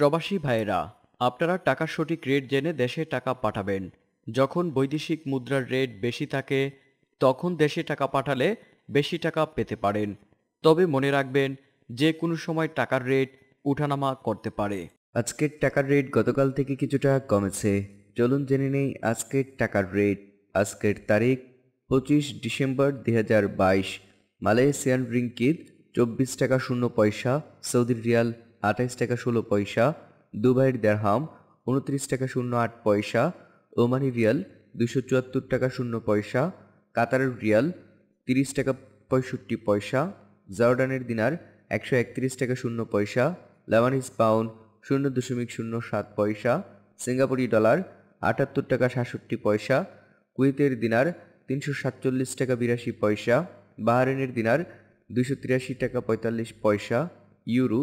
প্রবাসী ভাইয়েরা আপনারা টাকার সঠিক রেট জেনে দেশে টাকা পাঠাবেন যখন বৈদেশিক মুদ্রার রেট বেশি থাকে তখন দেশে টাকা পাঠালে বেশি টাকা পেতে পারেন তবে মনে রাখবেন যে কোনো সময় টাকার রেট উঠানামা করতে পারে আজকের টাকার রেট গতকাল থেকে কিছুটা কমেছে চলুন জেনে নেই আজকের টাকার রেট আজকের তারিখ পঁচিশ ডিসেম্বর দুই হাজার বাইশ মালয়েশিয়ান রিঙ্কিত চব্বিশ টাকা শূন্য পয়সা সৌদি রিয়াল আঠাইশ টাকা ষোলো পয়সা দুবাইয়ের দেড়হাম উনত্রিশ টাকা শূন্য আট পয়সা ওমানি রিয়াল দুশো চুয়াত্তর টাকা শূন্য পয়সা কাতারের রিয়াল তিরিশ টাকা পঁয়ষট্টি পয়সা জর্ডানের দিনার একশো একত্রিশ টাকা শূন্য পয়সা লেবানিস পাউন্ড শূন্য দশমিক শূন্য সাত পয়সা সিঙ্গাপুরি ডলার আটাত্তর টাকা সাতষট্টি পয়সা কুয়েতের দিনার তিনশো সাতচল্লিশ টাকা বিরাশি পয়সা বাহারেনের দিনার দুশো তিরাশি টাকা পঁয়তাল্লিশ পয়সা ইউরো